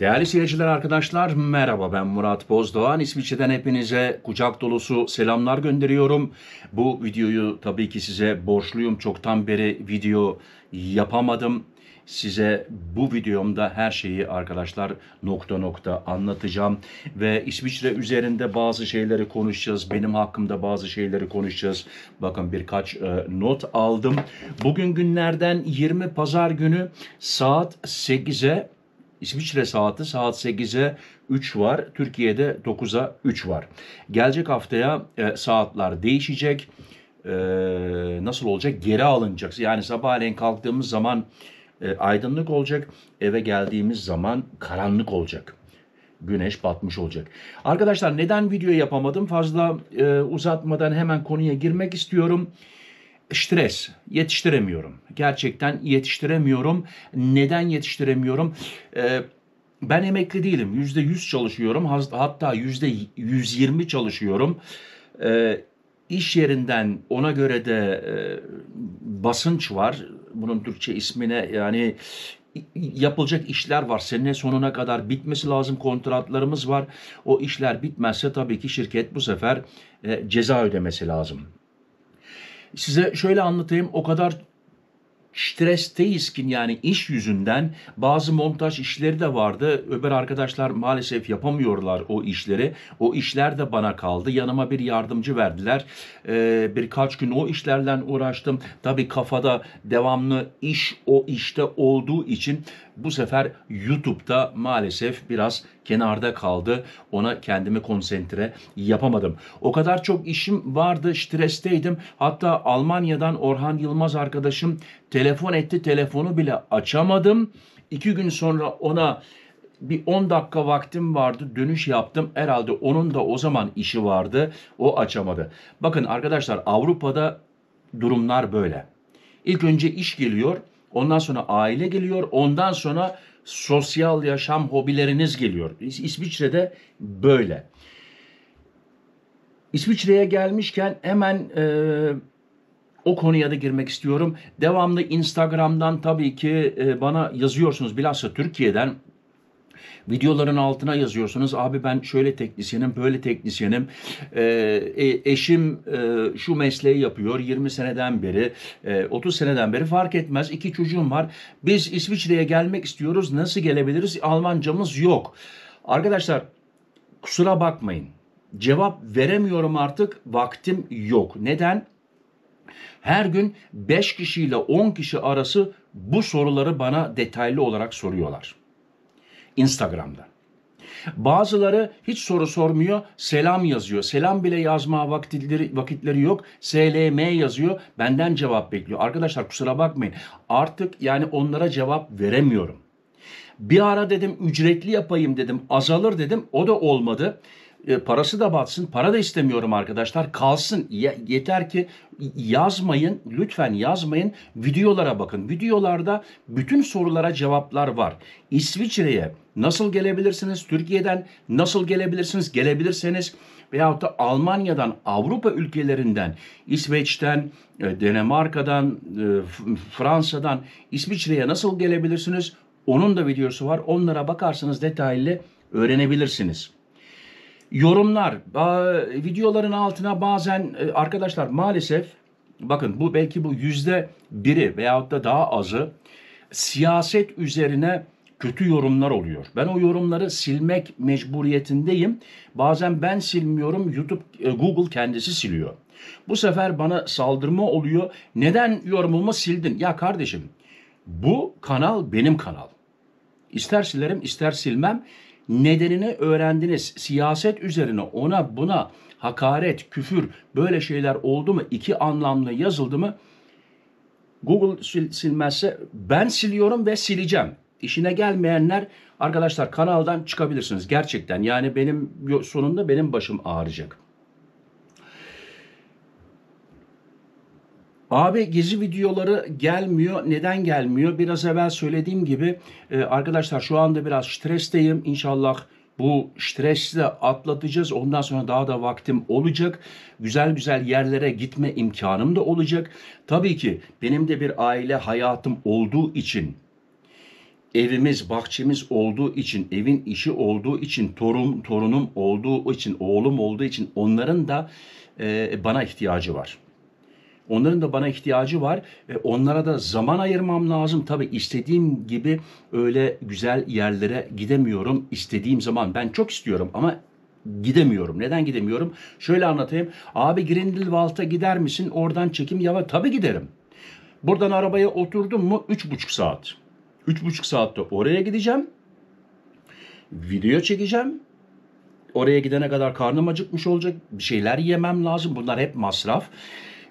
Değerli seyirciler arkadaşlar merhaba ben Murat Bozdoğan. İsviçre'den hepinize kucak dolusu selamlar gönderiyorum. Bu videoyu tabii ki size borçluyum. Çoktan beri video yapamadım. Size bu videomda her şeyi arkadaşlar nokta nokta anlatacağım. Ve İsviçre üzerinde bazı şeyleri konuşacağız. Benim hakkımda bazı şeyleri konuşacağız. Bakın birkaç e, not aldım. Bugün günlerden 20 pazar günü saat 8'e İsviçre saati saat 8'e 3 var. Türkiye'de 9'a 3 var. Gelecek haftaya e, saatler değişecek. E, nasıl olacak? Geri alınacak. Yani sabahleyin kalktığımız zaman e, aydınlık olacak. Eve geldiğimiz zaman karanlık olacak. Güneş batmış olacak. Arkadaşlar neden video yapamadım? Fazla e, uzatmadan hemen konuya girmek istiyorum stres yetiştiremiyorum. Gerçekten yetiştiremiyorum. Neden yetiştiremiyorum? Ee, ben emekli değilim. Yüzde yüz çalışıyorum. Hatta yüzde yüz yirmi çalışıyorum. Ee, iş yerinden ona göre de e, basınç var. Bunun Türkçe ismine yani yapılacak işler var. Sene sonuna kadar bitmesi lazım kontratlarımız var. O işler bitmezse tabii ki şirket bu sefer e, ceza ödemesi lazım. Size şöyle anlatayım o kadar stresteyiz ki yani iş yüzünden bazı montaj işleri de vardı. Öbür arkadaşlar maalesef yapamıyorlar o işleri. O işler de bana kaldı. Yanıma bir yardımcı verdiler. Ee, birkaç gün o işlerden uğraştım. Tabii kafada devamlı iş o işte olduğu için bu sefer YouTube'da maalesef biraz kenarda kaldı. Ona kendimi konsantre yapamadım. O kadar çok işim vardı, stresteydim. Hatta Almanya'dan Orhan Yılmaz arkadaşım telefon etti. Telefonu bile açamadım. İki gün sonra ona bir 10 dakika vaktim vardı. Dönüş yaptım. Herhalde onun da o zaman işi vardı. O açamadı. Bakın arkadaşlar Avrupa'da durumlar böyle. İlk önce iş geliyor. Ondan sonra aile geliyor. Ondan sonra sosyal yaşam hobileriniz geliyor. İsviçre'de böyle. İsviçre'ye gelmişken hemen e, o konuya da girmek istiyorum. Devamlı Instagram'dan tabii ki e, bana yazıyorsunuz. Bilhassa Türkiye'den Videoların altına yazıyorsunuz. Abi ben şöyle teknisyenim, böyle teknisyenim. Ee, e, eşim e, şu mesleği yapıyor 20 seneden beri, e, 30 seneden beri fark etmez. İki çocuğum var. Biz İsviçre'ye gelmek istiyoruz. Nasıl gelebiliriz? Almancamız yok. Arkadaşlar kusura bakmayın. Cevap veremiyorum artık. Vaktim yok. Neden? Her gün 5 kişiyle 10 kişi arası bu soruları bana detaylı olarak soruyorlar. Instagram'da. Bazıları hiç soru sormuyor, selam yazıyor. Selam bile yazma vakitleri, vakitleri yok. SLM yazıyor, benden cevap bekliyor. Arkadaşlar kusura bakmayın. Artık yani onlara cevap veremiyorum. Bir ara dedim ücretli yapayım dedim, azalır dedim. O da olmadı. E, parası da batsın. Para da istemiyorum arkadaşlar. Kalsın. Ye, yeter ki yazmayın. Lütfen yazmayın. Videolara bakın. Videolarda bütün sorulara cevaplar var. İsviçre'ye nasıl gelebilirsiniz? Türkiye'den nasıl gelebilirsiniz? Gelebilirseniz veyahut da Almanya'dan, Avrupa ülkelerinden, İsveç'ten, e, Danimarka'dan, e, Fransa'dan İsviçre'ye nasıl gelebilirsiniz? Onun da videosu var. Onlara bakarsanız detaylı öğrenebilirsiniz. Yorumlar, videoların altına bazen e, arkadaşlar maalesef bakın bu belki bu yüzde biri veyahut da daha azı siyaset üzerine kötü yorumlar oluyor. Ben o yorumları silmek mecburiyetindeyim. Bazen ben silmiyorum, YouTube e, Google kendisi siliyor. Bu sefer bana saldırma oluyor. Neden yorumumu sildin? Ya kardeşim bu kanal benim kanal. İster silerim ister silmem. Nedenini öğrendiniz. Siyaset üzerine ona buna hakaret, küfür böyle şeyler oldu mu? İki anlamlı yazıldı mı? Google sil- silmezse ben siliyorum ve sileceğim. İşine gelmeyenler arkadaşlar kanaldan çıkabilirsiniz gerçekten. Yani benim sonunda benim başım ağrıyacak. Abi gezi videoları gelmiyor. Neden gelmiyor? Biraz evvel söylediğim gibi e, arkadaşlar şu anda biraz stresteyim. İnşallah bu stresle atlatacağız. Ondan sonra daha da vaktim olacak. Güzel güzel yerlere gitme imkanım da olacak. Tabii ki benim de bir aile hayatım olduğu için evimiz, bahçemiz olduğu için, evin işi olduğu için, torun, torunum olduğu için, oğlum olduğu için onların da e, bana ihtiyacı var. Onların da bana ihtiyacı var ve onlara da zaman ayırmam lazım. Tabii istediğim gibi öyle güzel yerlere gidemiyorum istediğim zaman. Ben çok istiyorum ama gidemiyorum. Neden gidemiyorum? Şöyle anlatayım. Abi Grindelwald'a gider misin? Oradan çekim yava. Tabii giderim. Buradan arabaya oturdum mu 3,5 saat. 3,5 saatte oraya gideceğim. Video çekeceğim. Oraya gidene kadar karnım acıkmış olacak. Bir şeyler yemem lazım. Bunlar hep masraf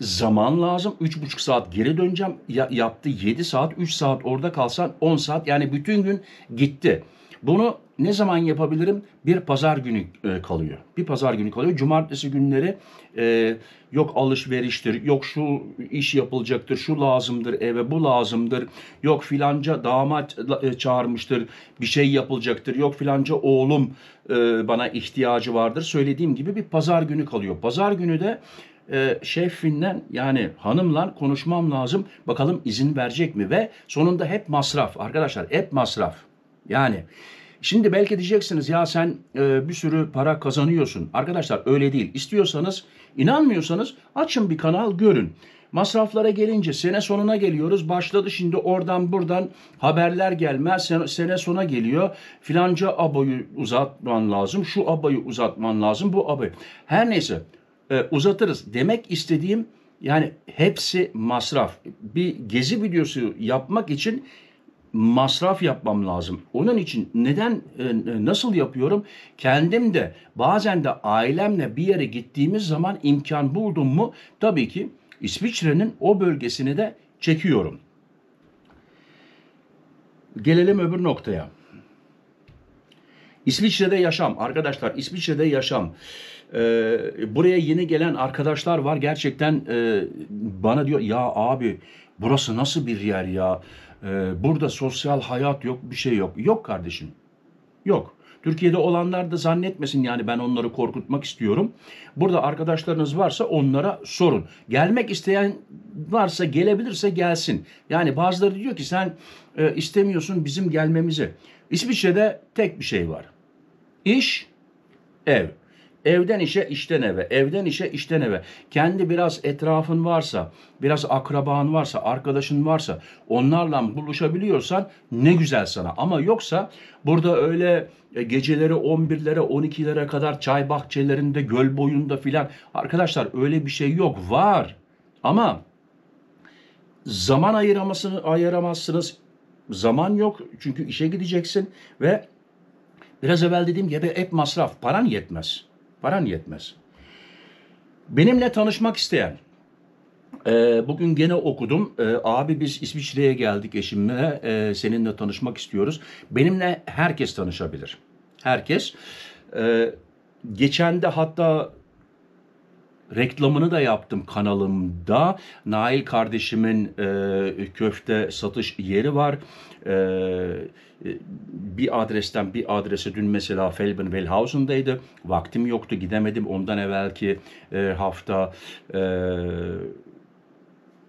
zaman lazım. üç buçuk saat geri döneceğim. Ya, yaptı yedi saat, üç saat orada kalsan on saat. Yani bütün gün gitti. Bunu ne zaman yapabilirim? Bir pazar günü e, kalıyor. Bir pazar günü kalıyor. Cumartesi günleri e, yok alışveriştir, yok şu iş yapılacaktır, şu lazımdır eve, bu lazımdır. Yok filanca damat e, çağırmıştır, bir şey yapılacaktır. Yok filanca oğlum e, bana ihtiyacı vardır. Söylediğim gibi bir pazar günü kalıyor. Pazar günü de e, ee, şefinden yani hanımla konuşmam lazım. Bakalım izin verecek mi? Ve sonunda hep masraf arkadaşlar hep masraf. Yani şimdi belki diyeceksiniz ya sen e, bir sürü para kazanıyorsun. Arkadaşlar öyle değil. İstiyorsanız inanmıyorsanız açın bir kanal görün. Masraflara gelince sene sonuna geliyoruz. Başladı şimdi oradan buradan haberler gelmez. Sene, sene sona geliyor. Filanca abayı uzatman lazım. Şu abayı uzatman lazım. Bu abayı. Her neyse e, uzatırız. Demek istediğim yani hepsi masraf. Bir gezi videosu yapmak için masraf yapmam lazım. Onun için neden e, e, nasıl yapıyorum? Kendim de bazen de ailemle bir yere gittiğimiz zaman imkan buldum mu tabii ki İsviçre'nin o bölgesini de çekiyorum. Gelelim öbür noktaya. İsviçre'de yaşam arkadaşlar İsviçre'de yaşam e, buraya yeni gelen arkadaşlar var gerçekten e, bana diyor ya abi burası nasıl bir yer ya e, burada sosyal hayat yok bir şey yok yok kardeşim yok. Türkiye'de olanlar da zannetmesin yani ben onları korkutmak istiyorum. Burada arkadaşlarınız varsa onlara sorun. Gelmek isteyen varsa gelebilirse gelsin. Yani bazıları diyor ki sen e, istemiyorsun bizim gelmemizi. İsviçre'de tek bir şey var. İş, ev. Evden işe, işten eve. Evden işe, işten eve. Kendi biraz etrafın varsa, biraz akraban varsa, arkadaşın varsa, onlarla buluşabiliyorsan ne güzel sana. Ama yoksa burada öyle e, geceleri 11'lere, 12'lere kadar çay bahçelerinde, göl boyunda filan. Arkadaşlar öyle bir şey yok. Var. Ama zaman ayıramasını ayıramazsınız. Zaman yok çünkü işe gideceksin ve biraz evvel dediğim gibi hep masraf. Paran yetmez. Paran yetmez. Benimle tanışmak isteyen, e, bugün gene okudum. E, abi biz İsviçre'ye geldik eşimle. E, seninle tanışmak istiyoruz. Benimle herkes tanışabilir. Herkes. E, geçen de hatta reklamını da yaptım kanalımda. Nail kardeşimin e, köfte satış yeri var. E, e bir adresten bir adrese dün mesela Felben Wellhausen'daydı. Vaktim yoktu gidemedim. Ondan evvelki e, hafta e,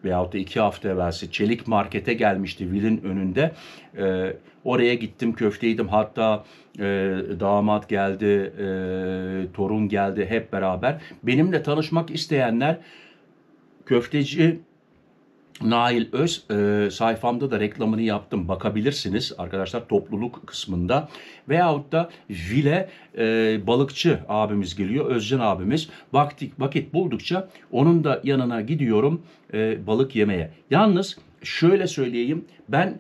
veyahut da iki hafta evvelsi Çelik Market'e gelmişti Will'in önünde. E, Oraya gittim köfteydim. Hatta e, damat geldi, e, torun geldi hep beraber. Benimle tanışmak isteyenler köfteci Nail Öz e, sayfamda da reklamını yaptım. Bakabilirsiniz arkadaşlar topluluk kısmında. Veyahut da Vile e, balıkçı abimiz geliyor. Özcan abimiz. Vakti, vakit buldukça onun da yanına gidiyorum e, balık yemeye. Yalnız şöyle söyleyeyim. Ben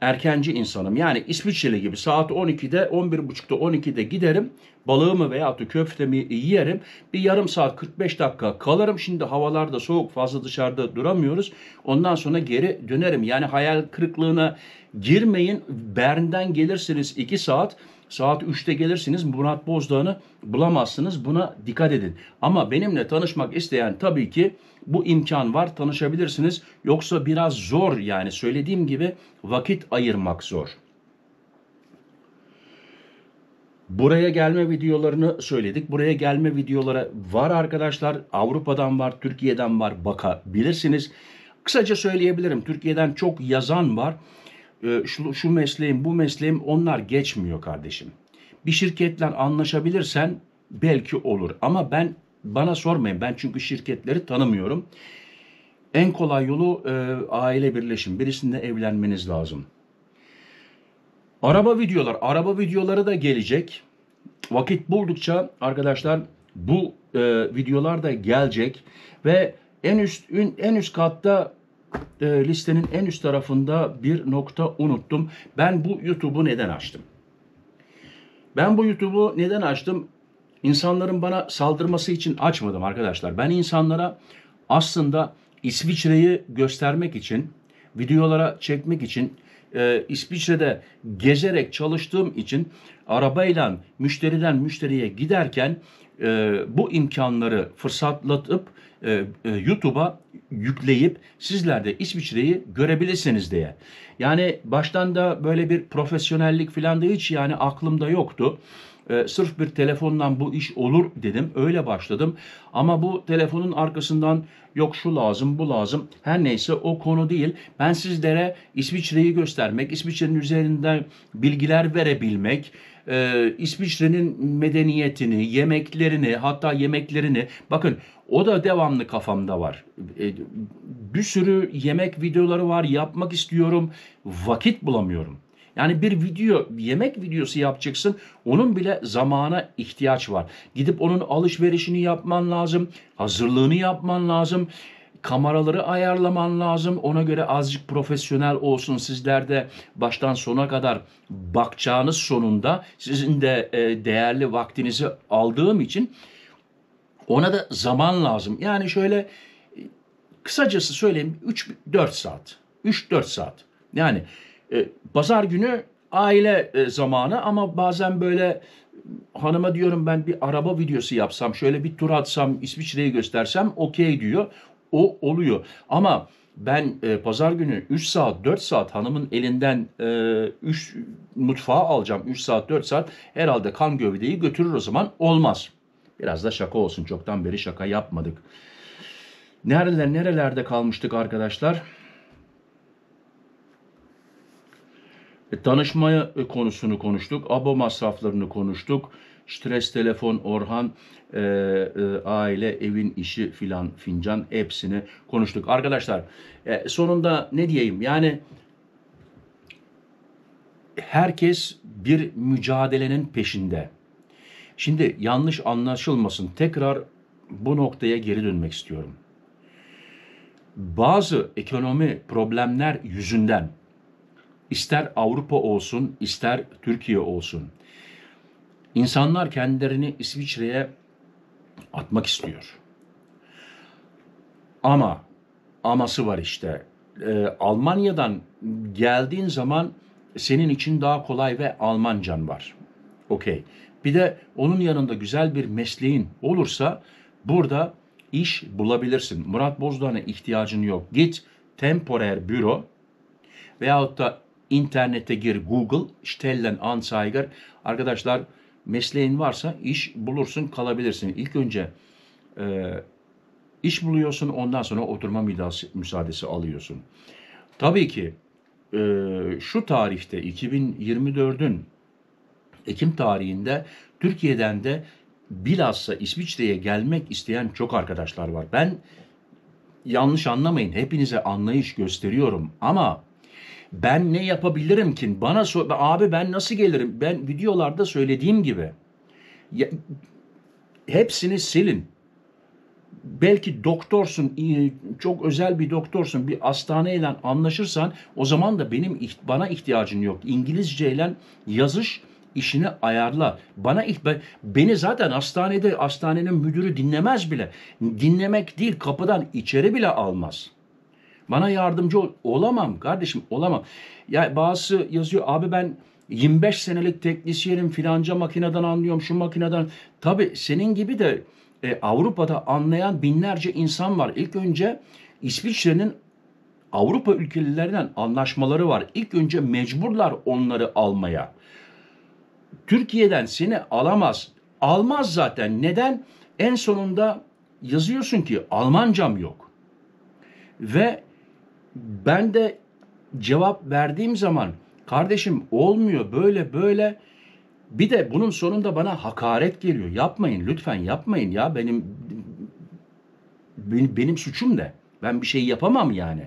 erkenci insanım. Yani İsviçreli gibi saat 12'de 11.30'da 12'de giderim. Balığımı veya da köftemi yerim. Bir yarım saat 45 dakika kalırım. Şimdi havalar da soğuk fazla dışarıda duramıyoruz. Ondan sonra geri dönerim. Yani hayal kırıklığına girmeyin. Bern'den gelirsiniz 2 saat Saat 3'te gelirsiniz Murat Bozdağ'ını bulamazsınız. Buna dikkat edin. Ama benimle tanışmak isteyen tabii ki bu imkan var tanışabilirsiniz. Yoksa biraz zor yani söylediğim gibi vakit ayırmak zor. Buraya gelme videolarını söyledik. Buraya gelme videoları var arkadaşlar. Avrupa'dan var, Türkiye'den var bakabilirsiniz. Kısaca söyleyebilirim. Türkiye'den çok yazan var. Ee, şu, şu mesleğim bu mesleğim onlar geçmiyor kardeşim. Bir şirketle anlaşabilirsen belki olur ama ben bana sormayın ben çünkü şirketleri tanımıyorum. En kolay yolu e, aile birleşim. Birisinde evlenmeniz lazım. Araba videolar. Araba videoları da gelecek. Vakit buldukça arkadaşlar bu e, videolar da gelecek ve en üst en üst katta e, listenin en üst tarafında bir nokta unuttum. Ben bu YouTube'u neden açtım? Ben bu YouTube'u neden açtım? İnsanların bana saldırması için açmadım arkadaşlar. Ben insanlara aslında İsviçre'yi göstermek için, videolara çekmek için, e, İsviçre'de gezerek çalıştığım için arabayla müşteriden müşteriye giderken e, bu imkanları fırsatlatıp e, e, YouTube'a yükleyip sizler de İsviçre'yi görebilirsiniz diye. Yani baştan da böyle bir profesyonellik falan da hiç yani aklımda yoktu. E, sırf bir telefondan bu iş olur dedim. Öyle başladım. Ama bu telefonun arkasından yok şu lazım bu lazım. Her neyse o konu değil. Ben sizlere İsviçre'yi göstermek, İsviçre'nin üzerinden bilgiler verebilmek, e, İsviçre'nin medeniyetini, yemeklerini hatta yemeklerini bakın o da devamlı kafamda var. E, bir sürü yemek videoları var yapmak istiyorum vakit bulamıyorum. Yani bir video yemek videosu yapacaksın. Onun bile zamana ihtiyaç var. Gidip onun alışverişini yapman lazım. Hazırlığını yapman lazım kameraları ayarlaman lazım. Ona göre azıcık profesyonel olsun. Sizler de baştan sona kadar bakacağınız sonunda sizin de e, değerli vaktinizi aldığım için ona da zaman lazım. Yani şöyle e, kısacası söyleyeyim 3 4 saat. 3 4 saat. Yani e, pazar günü aile e, zamanı ama bazen böyle hanıma diyorum ben bir araba videosu yapsam, şöyle bir tur atsam, İsviçre'yi göstersem okey diyor. O oluyor. Ama ben e, pazar günü 3 saat 4 saat hanımın elinden e, 3 mutfağa alacağım 3 saat 4 saat herhalde kan gövdeyi götürür o zaman olmaz. Biraz da şaka olsun çoktan beri şaka yapmadık. Nereler nerelerde kalmıştık arkadaşlar? Danışma e, e, konusunu konuştuk, abo masraflarını konuştuk, stres, telefon, Orhan, e, e, aile, evin işi filan fincan hepsini konuştuk. Arkadaşlar e, sonunda ne diyeyim yani herkes bir mücadelenin peşinde. Şimdi yanlış anlaşılmasın tekrar bu noktaya geri dönmek istiyorum. Bazı ekonomi problemler yüzünden ister Avrupa olsun, ister Türkiye olsun. İnsanlar kendilerini İsviçre'ye atmak istiyor. Ama aması var işte. E, Almanya'dan geldiğin zaman senin için daha kolay ve Almancan var. Okey. Bir de onun yanında güzel bir mesleğin olursa burada iş bulabilirsin. Murat Bozdoğan'a ihtiyacın yok. Git temporer büro veyahut da İnternete gir Google, Stellen Anzeiger. Arkadaşlar mesleğin varsa iş bulursun kalabilirsin. İlk önce e, iş buluyorsun ondan sonra oturma müsaadesi alıyorsun. Tabii ki e, şu tarihte 2024'ün Ekim tarihinde Türkiye'den de bilhassa İsviçre'ye gelmek isteyen çok arkadaşlar var. Ben yanlış anlamayın hepinize anlayış gösteriyorum ama ben ne yapabilirim ki? Bana sor, abi ben nasıl gelirim? Ben videolarda söylediğim gibi. Ya, hepsini silin. Belki doktorsun, çok özel bir doktorsun, bir hastaneyle anlaşırsan o zaman da benim bana ihtiyacın yok. İngilizceyle yazış işini ayarla. Bana beni zaten hastanede hastanenin müdürü dinlemez bile. Dinlemek değil kapıdan içeri bile almaz.'' Bana yardımcı ol. Olamam kardeşim olamam. Ya bazısı yazıyor abi ben 25 senelik teknisyenim filanca makineden anlıyorum şu makineden. Tabi senin gibi de e, Avrupa'da anlayan binlerce insan var. İlk önce İsviçre'nin Avrupa ülkelerinden anlaşmaları var. İlk önce mecburlar onları almaya. Türkiye'den seni alamaz. Almaz zaten. Neden? En sonunda yazıyorsun ki Almancam yok. Ve ben de cevap verdiğim zaman kardeşim olmuyor böyle böyle bir de bunun sonunda bana hakaret geliyor. Yapmayın lütfen yapmayın ya benim benim, benim suçum ne? Ben bir şey yapamam yani.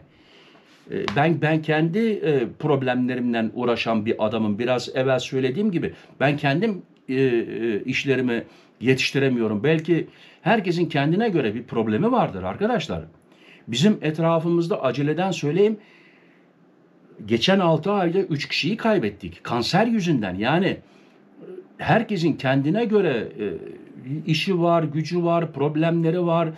Ee, ben ben kendi e, problemlerimden uğraşan bir adamım. Biraz evvel söylediğim gibi ben kendim e, e, işlerimi yetiştiremiyorum. Belki herkesin kendine göre bir problemi vardır arkadaşlar. Bizim etrafımızda aceleden söyleyeyim geçen 6 ayda 3 kişiyi kaybettik. Kanser yüzünden yani herkesin kendine göre e, işi var, gücü var, problemleri var,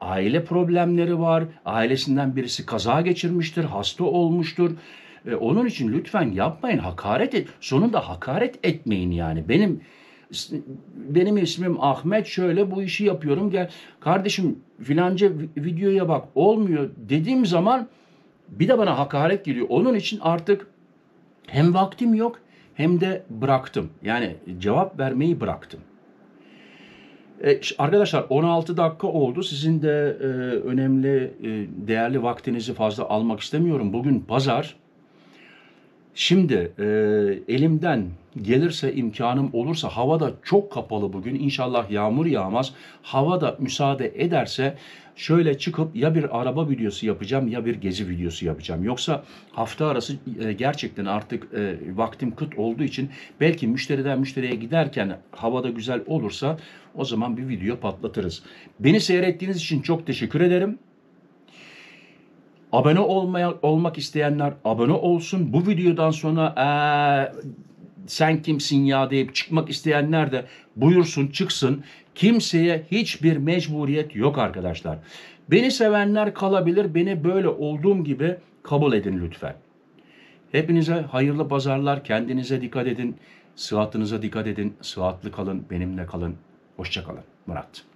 aile problemleri var. Ailesinden birisi kaza geçirmiştir, hasta olmuştur. E, onun için lütfen yapmayın, hakaret et. Sonunda hakaret etmeyin yani. Benim benim ismim Ahmet şöyle bu işi yapıyorum gel kardeşim filanca videoya bak olmuyor dediğim zaman bir de bana hakaret geliyor. Onun için artık hem vaktim yok hem de bıraktım. Yani cevap vermeyi bıraktım. E, arkadaşlar 16 dakika oldu. Sizin de e, önemli, e, değerli vaktinizi fazla almak istemiyorum. Bugün pazar. Şimdi e, elimden gelirse imkanım olursa hava da çok kapalı bugün. inşallah yağmur yağmaz. Hava da müsaade ederse şöyle çıkıp ya bir araba videosu yapacağım ya bir gezi videosu yapacağım. Yoksa hafta arası e, gerçekten artık e, vaktim kıt olduğu için belki müşteriden müşteriye giderken havada güzel olursa o zaman bir video patlatırız. Beni seyrettiğiniz için çok teşekkür ederim. Abone olmaya, olmak isteyenler abone olsun. Bu videodan sonra ee, sen kimsin ya deyip çıkmak isteyenler de buyursun çıksın. Kimseye hiçbir mecburiyet yok arkadaşlar. Beni sevenler kalabilir. Beni böyle olduğum gibi kabul edin lütfen. Hepinize hayırlı pazarlar. Kendinize dikkat edin. Sıhhatınıza dikkat edin. Sıhhatlı kalın. Benimle kalın. Hoşçakalın. Murat.